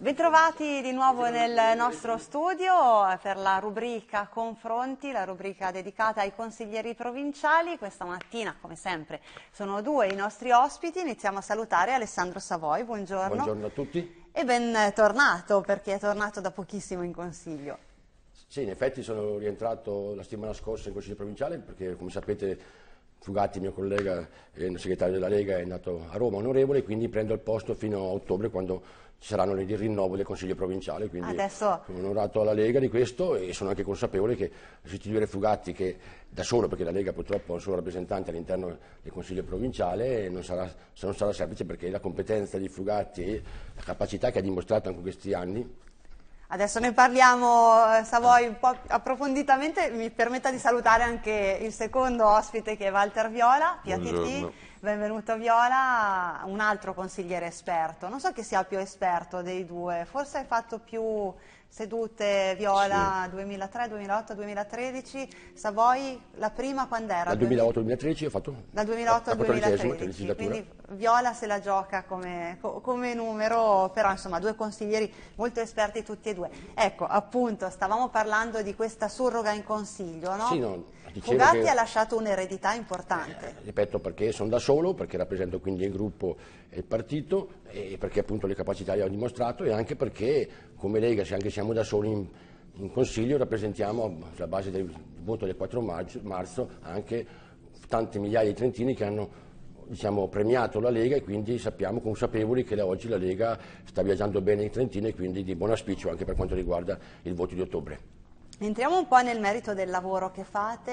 Bentrovati di nuovo nel nostro studio per la rubrica Confronti, la rubrica dedicata ai consiglieri provinciali. Questa mattina, come sempre, sono due i nostri ospiti. Iniziamo a salutare Alessandro Savoy, buongiorno. Buongiorno a tutti. E bentornato, perché è tornato da pochissimo in consiglio. Sì, in effetti sono rientrato la settimana scorsa in consiglio provinciale perché, come sapete, Fugatti, mio collega, il segretario della Lega, è andato a Roma, onorevole, quindi prendo il posto fino a ottobre quando ci saranno le di rinnovo del Consiglio provinciale, quindi Adesso... sono onorato alla Lega di questo e sono anche consapevole che sostituire Fugatti che da solo, perché la Lega purtroppo è un solo rappresentante all'interno del Consiglio provinciale, non sarà, non sarà semplice perché la competenza di Fugatti e la capacità che ha dimostrato anche in questi anni Adesso ne parliamo, eh, Savoy, un po' approfonditamente. Mi permetta di salutare anche il secondo ospite che è Walter Viola, PATT. Benvenuto Viola, un altro consigliere esperto. Non so chi sia più esperto dei due, forse hai fatto più sedute Viola sì. 2003, 2008, 2013, Savoy la prima quando era? Dal 2008 2013 ho fatto. Dal 2008 al 2013, quindi Viola se la gioca come, come, numero, però insomma due consiglieri molto esperti tutti e due. Ecco, appunto, stavamo parlando di questa surroga in consiglio, no? Sì, no Dicevo Fugatti che, ha lasciato un'eredità importante. Eh, ripeto perché sono da solo, perché rappresento quindi il gruppo e il partito e perché appunto le capacità le ho dimostrato e anche perché come Lega, se anche siamo da soli in, in Consiglio, rappresentiamo sulla base del voto del 4 marzo, marzo anche tante migliaia di trentini che hanno diciamo, premiato la Lega e quindi sappiamo consapevoli che da oggi la Lega sta viaggiando bene in Trentino e quindi di buon auspicio anche per quanto riguarda il voto di ottobre. Entriamo un po' nel merito del lavoro che fate,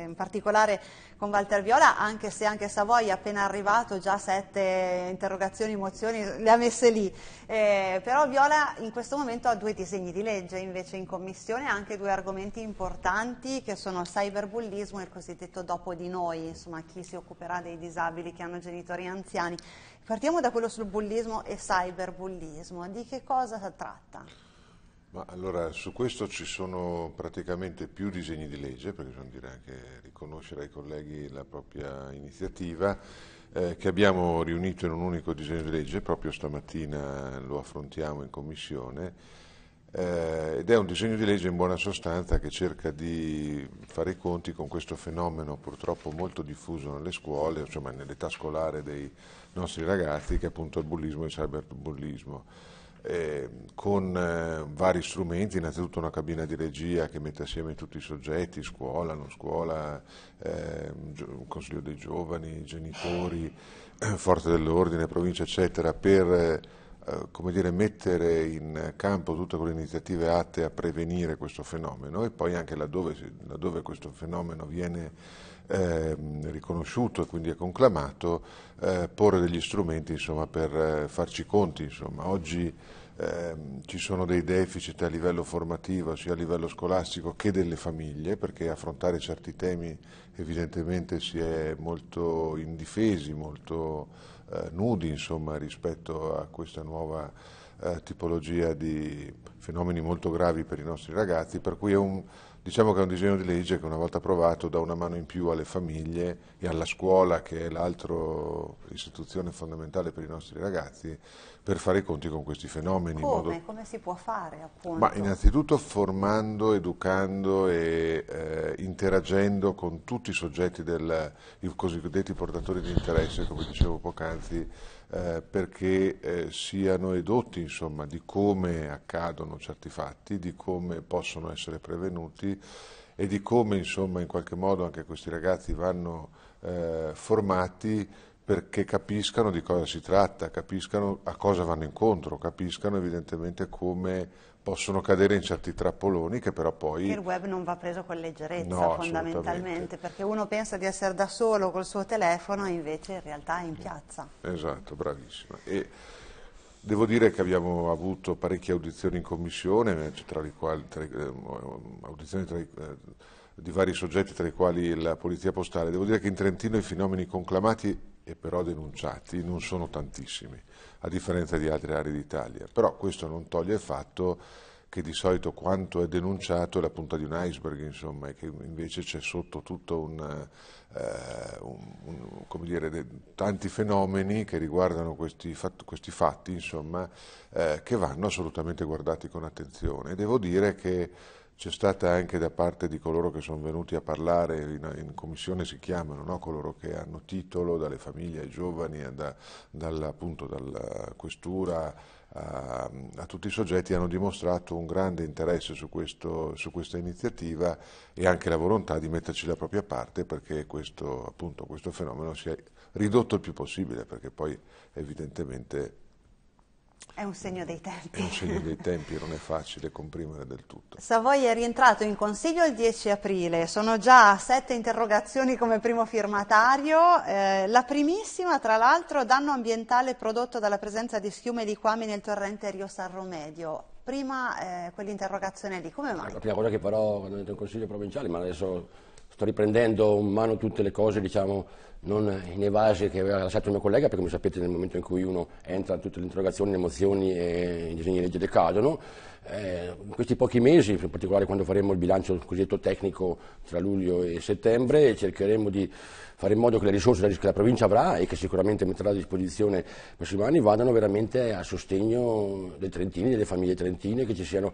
eh, in particolare con Walter Viola, anche se anche Savoia è appena arrivato, già sette interrogazioni, mozioni, le ha messe lì. Eh, però Viola in questo momento ha due disegni di legge invece in commissione, anche due argomenti importanti che sono il cyberbullismo e il cosiddetto dopo di noi, insomma chi si occuperà dei disabili che hanno genitori anziani. Partiamo da quello sul bullismo e cyberbullismo, di che cosa si tratta? Ma allora su questo ci sono praticamente più disegni di legge, perché bisogna dire anche riconoscere ai colleghi la propria iniziativa, eh, che abbiamo riunito in un unico disegno di legge, proprio stamattina lo affrontiamo in commissione, eh, ed è un disegno di legge in buona sostanza che cerca di fare i conti con questo fenomeno purtroppo molto diffuso nelle scuole, insomma nell'età scolare dei nostri ragazzi, che è appunto il bullismo e il cyberbullismo eh, con eh, vari strumenti, innanzitutto una cabina di regia che mette assieme tutti i soggetti, scuola, non scuola, eh, consiglio dei giovani, genitori, forze dell'ordine, provincia, eccetera, per eh, dire, mettere in campo tutte quelle iniziative atte a prevenire questo fenomeno e poi anche laddove, laddove questo fenomeno viene eh, riconosciuto e quindi è conclamato, eh, porre degli strumenti insomma, per eh, farci conti. Insomma. Oggi Ehm, ci sono dei deficit a livello formativo, sia a livello scolastico che delle famiglie, perché affrontare certi temi evidentemente si è molto indifesi, molto eh, nudi insomma, rispetto a questa nuova eh, tipologia di fenomeni molto gravi per i nostri ragazzi, per cui è un, Diciamo che è un disegno di legge che una volta approvato dà una mano in più alle famiglie e alla scuola che è l'altra istituzione fondamentale per i nostri ragazzi per fare i conti con questi fenomeni. Come? Modo... Come si può fare appunto? Ma innanzitutto formando, educando e eh, interagendo con tutti i soggetti, del, i cosiddetti portatori di interesse, come dicevo poc'anzi, eh, perché eh, siano edotti insomma, di come accadono certi fatti, di come possono essere prevenuti e di come insomma, in qualche modo anche questi ragazzi vanno eh, formati perché capiscano di cosa si tratta, capiscano a cosa vanno incontro, capiscano evidentemente come possono cadere in certi trappoloni che però poi... Il web non va preso con leggerezza no, fondamentalmente, perché uno pensa di essere da solo col suo telefono, e invece in realtà è in piazza. Esatto, bravissima. E devo dire che abbiamo avuto parecchie audizioni in commissione, eh, tra le quali... Tra, eh, audizioni tra, eh, di vari soggetti tra i quali la Polizia Postale. Devo dire che in Trentino i fenomeni conclamati e però denunciati non sono tantissimi, a differenza di altre aree d'Italia. Però questo non toglie il fatto che di solito quanto è denunciato è la punta di un iceberg, insomma, e che invece c'è sotto tutto un, eh, un, un dire, de, tanti fenomeni che riguardano questi, fat, questi fatti, insomma, eh, che vanno assolutamente guardati con attenzione. devo dire che c'è stata anche da parte di coloro che sono venuti a parlare, in, in commissione si chiamano, no? coloro che hanno titolo, dalle famiglie ai giovani, eh, da, dalla, appunto, dalla eh, questura a, a, tutti i soggetti, hanno dimostrato un grande interesse su, questo, su, questa iniziativa e anche la volontà di metterci la propria parte perché questo, appunto, questo fenomeno sia ridotto il più possibile, perché poi evidentemente è un segno dei tempi. È un segno dei tempi, non è facile comprimere del tutto. Savoia è rientrato in consiglio il 10 aprile, sono già sette interrogazioni come primo firmatario. Eh, la primissima, tra l'altro, danno ambientale prodotto dalla presenza di schiume di quami nel torrente Rio San Romedio. Prima eh, quell'interrogazione lì, come mai? La prima cosa che farò quando entro in consiglio provinciale, ma adesso sto riprendendo in mano tutte le cose, diciamo, non in evase che aveva lasciato il mio collega, perché come sapete nel momento in cui uno entra tutte le interrogazioni, le emozioni e i disegni di legge decadono. Eh, in questi pochi mesi, in particolare quando faremo il bilancio cosiddetto tecnico tra luglio e settembre, cercheremo di fare in modo che le risorse che la provincia avrà e che sicuramente metterà a disposizione prossimi anni vadano veramente a sostegno dei trentini, delle famiglie trentine, che ci siano,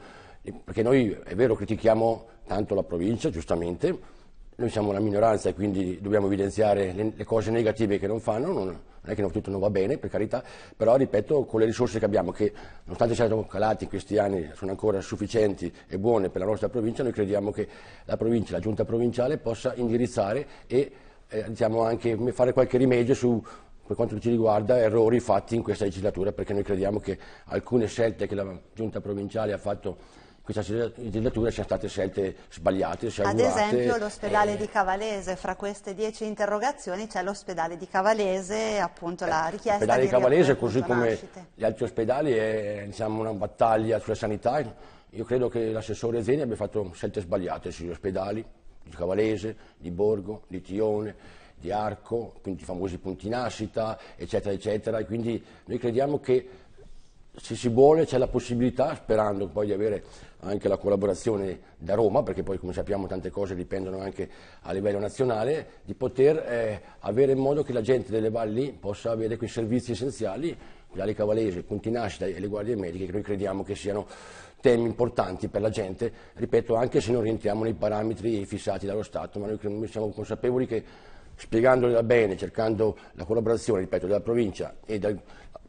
perché noi è vero critichiamo tanto la provincia, giustamente, noi siamo una minoranza e quindi dobbiamo evidenziare le, le cose negative che non fanno, non, non è che tutto non va bene, per carità, però ripeto, con le risorse che abbiamo, che nonostante siano calate in questi anni, sono ancora sufficienti e buone per la nostra provincia, noi crediamo che la provincia, la giunta provinciale possa indirizzare e eh, diciamo anche fare qualche rimedio su per quanto ci riguarda, errori fatti in questa legislatura, perché noi crediamo che alcune scelte che la giunta provinciale ha fatto questa legislatura siano state scelte sbagliate, Ad esempio l'ospedale eh... di Cavalese, fra queste dieci interrogazioni c'è l'ospedale di Cavalese, appunto la eh, richiesta L'ospedale di, di Cavalese, così come nascite. gli altri ospedali, è diciamo, una battaglia sulla sanità. Io credo che l'assessore Zeni abbia fatto scelte sbagliate sugli ospedali di Cavalese, di Borgo, di Tione di Arco, quindi i famosi punti nascita, eccetera, eccetera. E quindi noi crediamo che se si vuole c'è la possibilità, sperando poi di avere anche la collaborazione da Roma, perché poi come sappiamo tante cose dipendono anche a livello nazionale, di poter eh, avere in modo che la gente delle valli possa avere quei servizi essenziali, quali cavalese, punti nascita e le guardie mediche, che noi crediamo che siano temi importanti per la gente, ripeto, anche se non rientriamo nei parametri fissati dallo Stato, ma noi siamo consapevoli che spiegandola bene, cercando la collaborazione, ripeto, della provincia e dal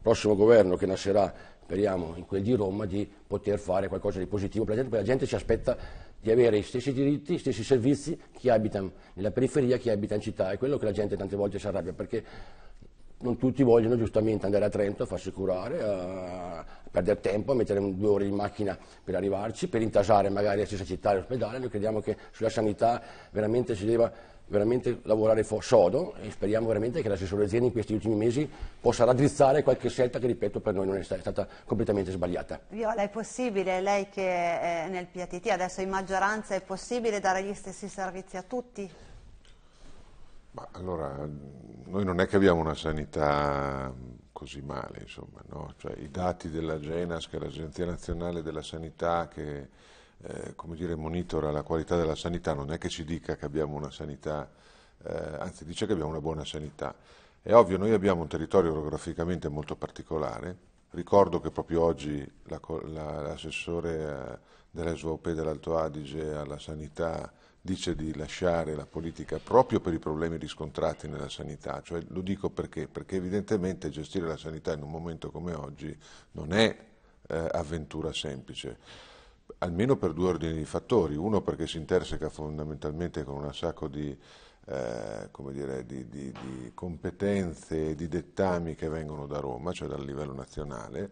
prossimo governo che nascerà speriamo in quel di Roma di poter fare qualcosa di positivo per la gente, perché la gente ci aspetta di avere gli stessi diritti, gli stessi servizi chi abita nella periferia, chi abita in città, è quello che la gente tante volte si arrabbia, perché non tutti vogliono giustamente andare a Trento a farsi curare, a perdere tempo, a mettere due ore in macchina per arrivarci, per intasare magari la stessa città e l'ospedale, noi crediamo che sulla sanità veramente si debba veramente lavorare sodo e speriamo veramente che l'assessore Zeni in questi ultimi mesi possa raddrizzare qualche scelta che, ripeto, per noi non è stata, è stata completamente sbagliata. Viola, è possibile, lei che è nel PATT, adesso in maggioranza, è possibile dare gli stessi servizi a tutti? Ma allora, noi non è che abbiamo una sanità così male, insomma, no? cioè, i dati della Genas, che è l'Agenzia Nazionale della Sanità, che eh, come dire, monitora la qualità della sanità non è che ci dica che abbiamo una sanità, eh, anzi dice che abbiamo una buona sanità. È ovvio, noi abbiamo un territorio geograficamente molto particolare, ricordo che proprio oggi la, la, l'assessore eh, della SVOP dell'Alto Adige alla sanità dice di lasciare la politica proprio per i problemi riscontrati nella sanità, cioè, lo dico perché? Perché evidentemente gestire la sanità in un momento come oggi non è eh, avventura semplice almeno per due ordini di fattori, uno perché si interseca fondamentalmente con un sacco di, eh, dire, di, di, di competenze e di dettami che vengono da Roma, cioè dal livello nazionale,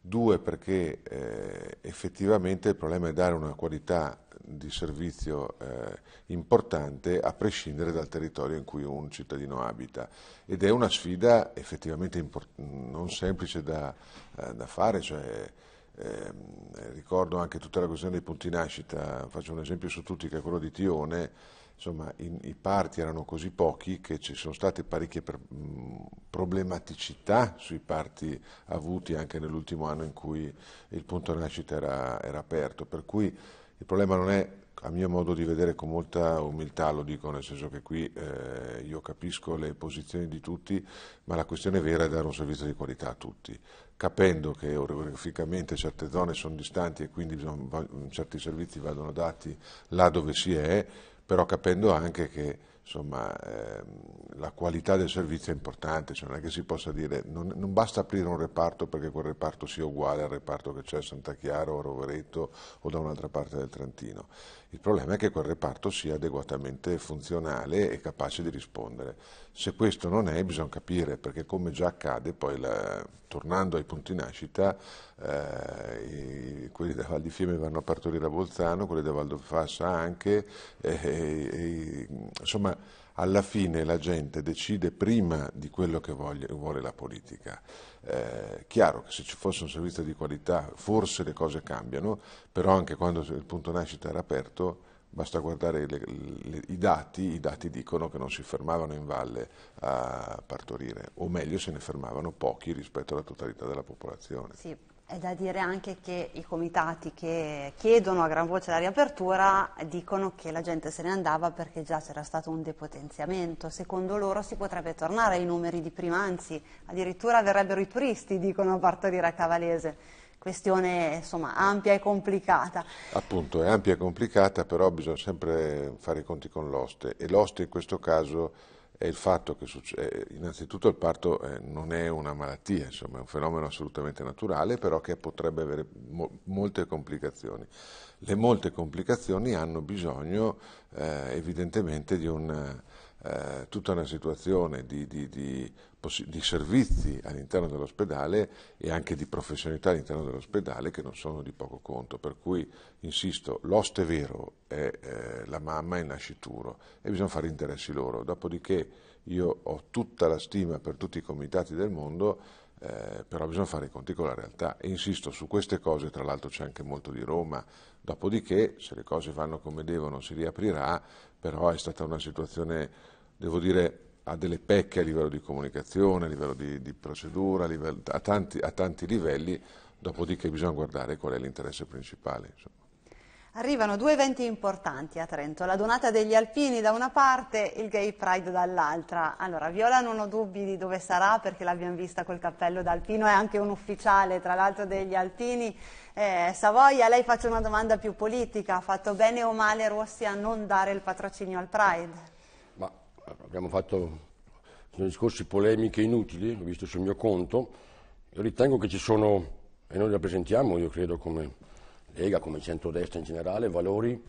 due perché eh, effettivamente il problema è dare una qualità di servizio eh, importante a prescindere dal territorio in cui un cittadino abita ed è una sfida effettivamente non semplice da, eh, da fare, cioè, eh, ricordo anche tutta la questione dei punti nascita, faccio un esempio su tutti che è quello di Tione, insomma in, i parti erano così pochi che ci sono state parecchie per, mh, problematicità sui parti avuti anche nell'ultimo anno in cui il punto nascita era, era aperto, per cui il problema non è a mio modo di vedere con molta umiltà lo dico, nel senso che qui eh, io capisco le posizioni di tutti, ma la questione vera è dare un servizio di qualità a tutti, capendo che orograficamente certe zone sono distanti e quindi bisogna, certi servizi vadano dati là dove si è, però capendo anche che insomma, eh, la qualità del servizio è importante, cioè non è che si possa dire, non, non, basta aprire un reparto perché quel reparto sia uguale al reparto che c'è a Santa Chiara o a Rovereto o da un'altra parte del Trentino. Il problema è che quel reparto sia adeguatamente funzionale e capace di rispondere. Se questo non è, bisogna capire, perché come già accade, poi la, tornando ai punti nascita, eh, i, quelli da Val di Fiemme vanno a partorire a Bolzano, quelli da Val Fassa anche, eh, eh, insomma alla fine la gente decide prima di quello che voglia, vuole la politica. Eh, chiaro che se ci fosse un servizio di qualità forse le cose cambiano, però anche quando il punto nascita era aperto basta guardare le, le, i dati, i dati dicono che non si fermavano in valle a partorire, o meglio se ne fermavano pochi rispetto alla totalità della popolazione. Sì. È da dire anche che i comitati che chiedono a gran voce la riapertura dicono che la gente se ne andava perché già c'era stato un depotenziamento. Secondo loro si potrebbe tornare ai numeri di prima, anzi addirittura verrebbero i turisti, dicono a partorire a Cavalese. Questione insomma, ampia e complicata. Appunto, è ampia e complicata, però bisogna sempre fare i conti con l'oste e l'oste in questo caso è il fatto che succede, eh, innanzitutto il parto eh, non è una malattia, insomma è un fenomeno assolutamente naturale, però che potrebbe avere molte complicazioni. Le molte complicazioni hanno bisogno eh, evidentemente di un, tutta una situazione di, di, di di servizi all'interno dell'ospedale e anche di professionalità all'interno dell'ospedale che non sono di poco conto. Per cui, insisto, l'oste vero è eh, la mamma e il nascituro e bisogna fare interessi loro. Dopodiché io ho tutta la stima per tutti i comitati del mondo, eh, però bisogna fare i conti con la realtà. E insisto, su queste cose tra l'altro c'è anche molto di Roma, dopodiché se le cose vanno come devono si riaprirà, però è stata una situazione, devo dire, ha delle pecche a livello di comunicazione, a livello di, di procedura, a, livello, a, tanti, a, tanti, livelli, dopodiché bisogna guardare qual è l'interesse principale. Insomma. Arrivano due eventi importanti a Trento, la donata degli alpini da una parte, il gay pride dall'altra. Allora, Viola non ho dubbi di dove sarà perché l'abbiamo vista col cappello d'alpino, è anche un ufficiale tra l'altro degli alpini. Eh, Savoia, lei faccio una domanda più politica, ha fatto bene o male Rossi a non dare il patrocinio al pride? abbiamo fatto nei discorsi polemiche inutili, ho visto sul mio conto, io ritengo che ci sono, e noi rappresentiamo, io credo come Lega, come centrodestra in generale, valori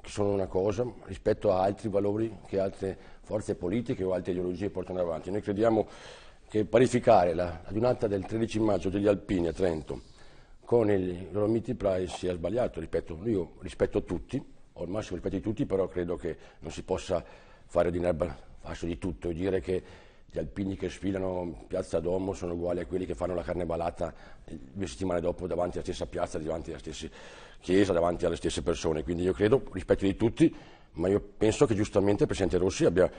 che sono una cosa rispetto a altri valori che altre forze politiche o altre ideologie portano avanti. Noi crediamo che parificare la, la giornata del 13 maggio degli Alpini a Trento con il loro Dolomiti Price sia sbagliato, ripeto, io rispetto tutti, ho il massimo rispetto di tutti, però credo che non si possa fare di Nerba faccio di tutto, dire che gli alpini che sfilano in piazza Domo sono uguali a quelli che fanno la carne balata due settimane dopo davanti alla stessa piazza, davanti alla stessa chiesa, davanti alle stesse persone. Quindi io credo, rispetto di tutti, ma io penso che giustamente il Presidente Rossi abbia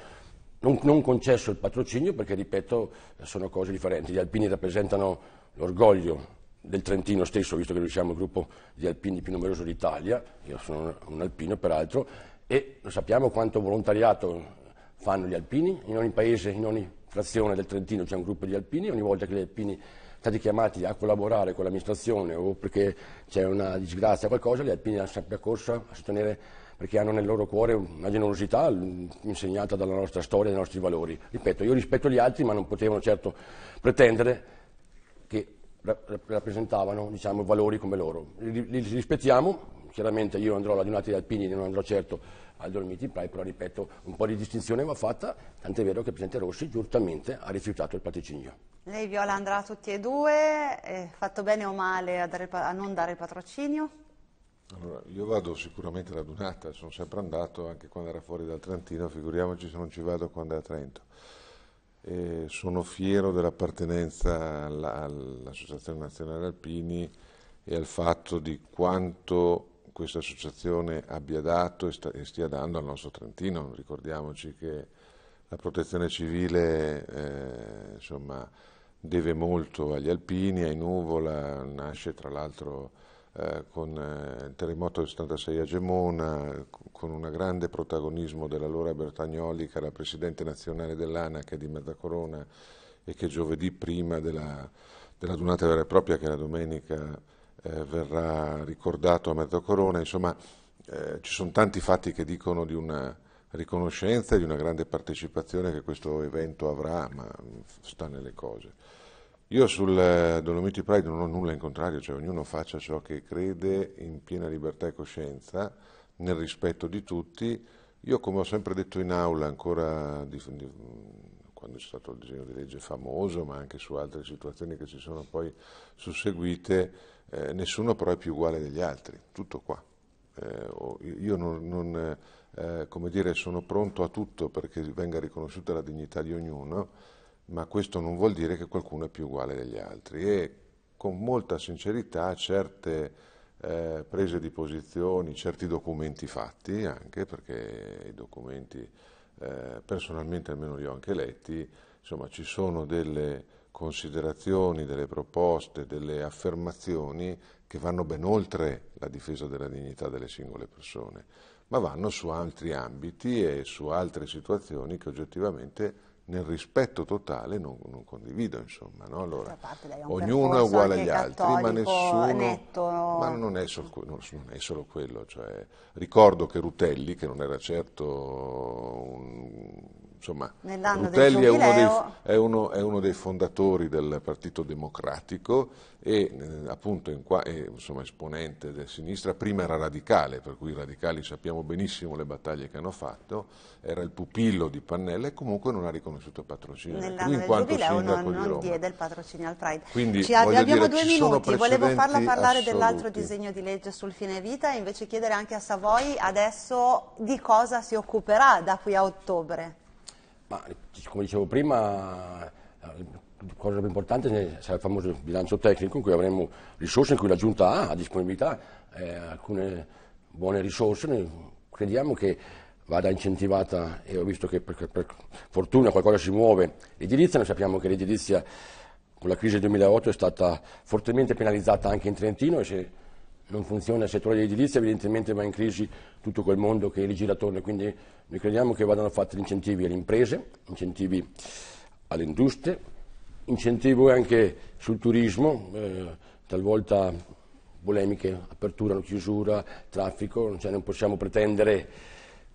non, non concesso il patrocinio perché, ripeto, sono cose differenti. Gli alpini rappresentano l'orgoglio del Trentino stesso, visto che noi siamo il gruppo di alpini più numeroso d'Italia, io sono un alpino peraltro, e lo sappiamo quanto volontariato fanno gli alpini, in ogni paese, in ogni frazione del Trentino c'è un gruppo di alpini, ogni volta che gli alpini sono stati chiamati a collaborare con l'amministrazione o perché c'è una disgrazia o qualcosa, gli alpini hanno sempre corso a sostenere perché hanno nel loro cuore una generosità insegnata dalla nostra storia e dai nostri valori. Ripeto, io rispetto gli altri, ma non potevano certo pretendere che rappresentavano diciamo, valori come loro. Li, rispettiamo, chiaramente io andrò alla giornata degli alpini, non andrò certo al Dolomiti Pride, però ripeto, un po' di distinzione va fatta, tant'è vero che il Presidente Rossi giustamente ha rifiutato il patrocinio. Lei Viola andrà a tutti e due, è eh, fatto bene o male a, dare, a non dare il patrocinio? Allora, io vado sicuramente alla Dunata, sono sempre andato anche quando era fuori dal Trentino, figuriamoci se non ci vado quando è a Trento. E sono fiero dell'appartenenza all'Associazione Nazionale Alpini e al fatto di quanto questa associazione abbia dato e, sta, e, stia dando al nostro Trentino. Ricordiamoci che la protezione civile eh, insomma, deve molto agli alpini, ai Nuvola, nasce tra l'altro eh, con eh, il terremoto del 76 a Gemona, con un grande protagonismo dell'allora Bertagnoli che era presidente nazionale dell'ANA che è di Mezzacorona e che giovedì prima della, della donata vera e propria, che era domenica eh, verrà ricordato a mezzo corona, insomma eh, ci sono tanti fatti che dicono di una riconoscenza e di una grande partecipazione che questo evento avrà, ma sta nelle cose. Io sul eh, Dolomiti Pride non ho nulla in contrario, cioè ognuno faccia ciò che crede in piena libertà e coscienza, nel rispetto di tutti. Io come ho sempre detto in aula, ancora di, di, quando c'è stato il disegno di legge famoso, ma anche su altre situazioni che si sono poi susseguite, eh, nessuno però è più uguale degli altri, tutto qua. Eh, io non, non eh, come dire, sono pronto a tutto perché venga riconosciuta la dignità di ognuno, ma questo non vuol dire che qualcuno è più uguale degli altri e con molta sincerità certe eh, prese di posizioni, certi documenti fatti anche, perché i documenti eh, personalmente almeno li ho anche letti, insomma ci sono delle considerazioni, delle proposte, delle affermazioni che vanno ben oltre la difesa della dignità delle singole persone, ma vanno su altri ambiti e su altre situazioni che oggettivamente nel rispetto totale non, non condivido insomma no? allora, parte, ognuno è uguale agli altri ma nessuno netto... ma non è, solo, non è solo quello cioè, ricordo che Rutelli che non era certo un insomma, Rutelli è uno, dei, è, uno, è uno, dei, fondatori del Partito Democratico e eh, appunto in qua, è, eh, insomma, esponente della sinistra, prima era radicale, per cui i radicali sappiamo benissimo le battaglie che hanno fatto, era il pupillo di Pannella e comunque non ha riconosciuto il patrocinio. Nell'anno del giubileo non, non diede il patrocinio al Pride. Quindi, ci, abbiamo dire, due minuti, volevo farla parlare assoluti. dell'altro disegno di legge sul fine vita e invece chiedere anche a Savoy adesso di cosa si occuperà da qui a ottobre. Ma come dicevo prima, la cosa più importante sarà il famoso bilancio tecnico in cui avremo risorse in cui la Giunta ha a disponibilità eh, alcune buone risorse. Noi crediamo che vada incentivata e ho visto che per, per fortuna qualcosa si muove. L'edilizia, noi sappiamo che l'edilizia con la crisi del 2008 è stata fortemente penalizzata anche in Trentino e se non funziona il settore dell'edilizia, evidentemente va in crisi tutto quel mondo che le gira attorno, quindi noi crediamo che vadano fatti incentivi alle imprese, incentivi alle industrie, incentivi anche sul turismo, eh, talvolta polemiche, apertura, chiusura, traffico, cioè non possiamo pretendere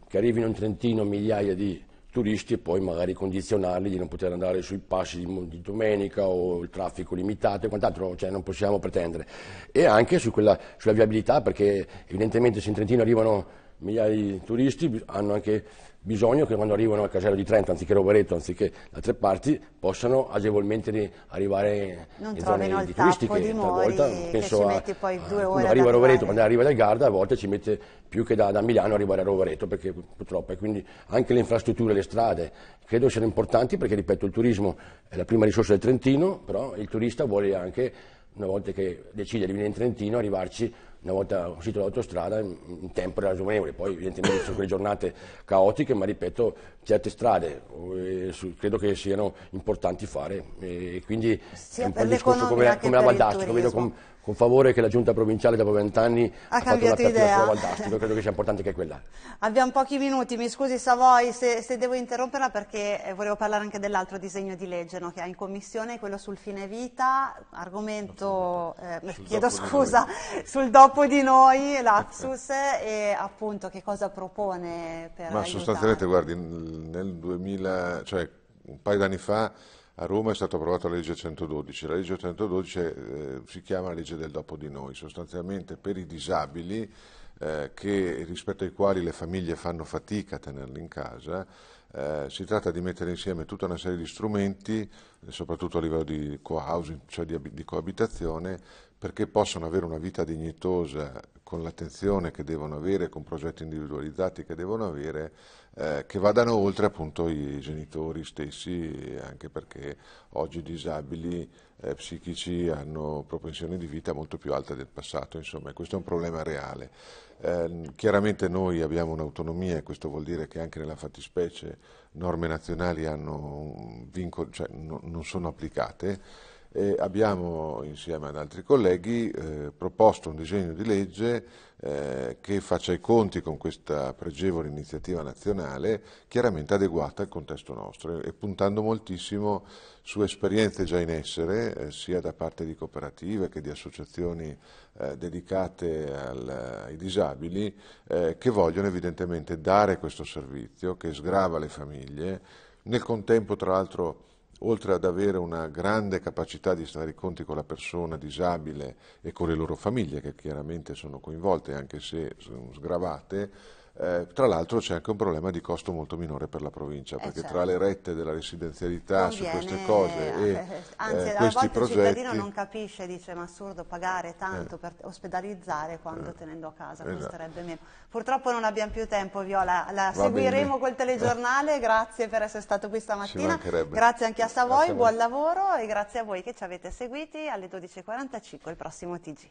che arrivino in Trentino migliaia di turisti e poi magari condizionarli di non poter andare sui passi di, domenica o il traffico limitato e quant'altro, cioè non possiamo pretendere. E anche su quella, sulla viabilità perché evidentemente se in Trentino arrivano migliaia di turisti hanno anche bisogno che quando arrivano al casello di Trento, anziché Rovereto, anziché da tre parti, possano agevolmente arrivare non in zone il di turistiche. Di Mori, volta, penso a, quando arriva a Rovereto, quando arriva dal Garda, a volte ci mette più che da, da Milano arrivare a Rovereto, perché purtroppo, e quindi anche le infrastrutture, le strade, credo siano importanti perché, ripeto, il turismo è la prima risorsa del Trentino, però il turista vuole anche, una volta che decide di venire in Trentino, arrivarci una volta uscito dall'autostrada in, tempo ragionevole, poi evidentemente sono quelle giornate caotiche, ma ripeto, certe strade eh, credo che siano importanti fare, eh, quindi Sia è un po' il discorso come, come la Valdastico, vedo com, con favore che la giunta provinciale dopo vent'anni ha, ha fatto una prova al Dastico, credo che sia importante che quella. Abbiamo pochi minuti, mi scusi Savoy se, se devo interromperla perché eh, volevo parlare anche dell'altro disegno di legge no, che ha in commissione, quello sul fine vita, argomento, eh, chiedo scusa, sul dopo di noi, l'Apsus, e appunto che cosa propone per Ma aiutare. sostanzialmente, guardi, nel 2000, cioè un paio d'anni fa a Roma è stata approvata la legge 112, la legge 112 eh, si chiama legge del dopo di noi, sostanzialmente per i disabili eh, che, rispetto ai quali le famiglie fanno fatica a tenerli in casa, eh, si tratta di mettere insieme tutta una serie di strumenti, eh, soprattutto a livello di co-housing, cioè di, di coabitazione, perché possano avere una vita dignitosa con l'attenzione che devono avere, con progetti individualizzati che devono avere, eh, che vadano oltre appunto i genitori stessi, anche perché oggi i disabili eh, psichici hanno propensione di vita molto più alta del passato, insomma questo è un problema reale. Eh, chiaramente noi abbiamo un'autonomia e questo vuol dire che anche nella fattispecie norme nazionali hanno vincol- cioè, no, non sono applicate e abbiamo insieme ad altri colleghi eh, proposto un disegno di legge eh, che faccia i conti con questa pregevole iniziativa nazionale, chiaramente adeguata al contesto nostro e puntando moltissimo su esperienze già in essere, eh, sia da parte di cooperative che di associazioni eh, dedicate al, ai disabili, eh, che vogliono evidentemente dare questo servizio che sgrava le famiglie, nel contempo tra l'altro oltre ad avere una grande capacità di stare i conti con la persona disabile e con le loro famiglie, che chiaramente sono coinvolte anche se sono sgravate, eh, tra l'altro c'è anche un problema di costo molto minore per la provincia, eh perché certo. tra le rette della residenzialità Conviene, su queste cose e eh, eh, anzi, eh, questi progetti... il cittadino non capisce, dice ma assurdo pagare tanto eh. per ospedalizzare quando tenendo a casa esatto. costerebbe meno. Purtroppo non abbiamo più tempo Viola, la seguiremo bene. col telegiornale, grazie per essere stato qui stamattina, grazie anche a Savoy, buon lavoro e grazie a voi che ci avete seguiti alle 12.45 il prossimo TG.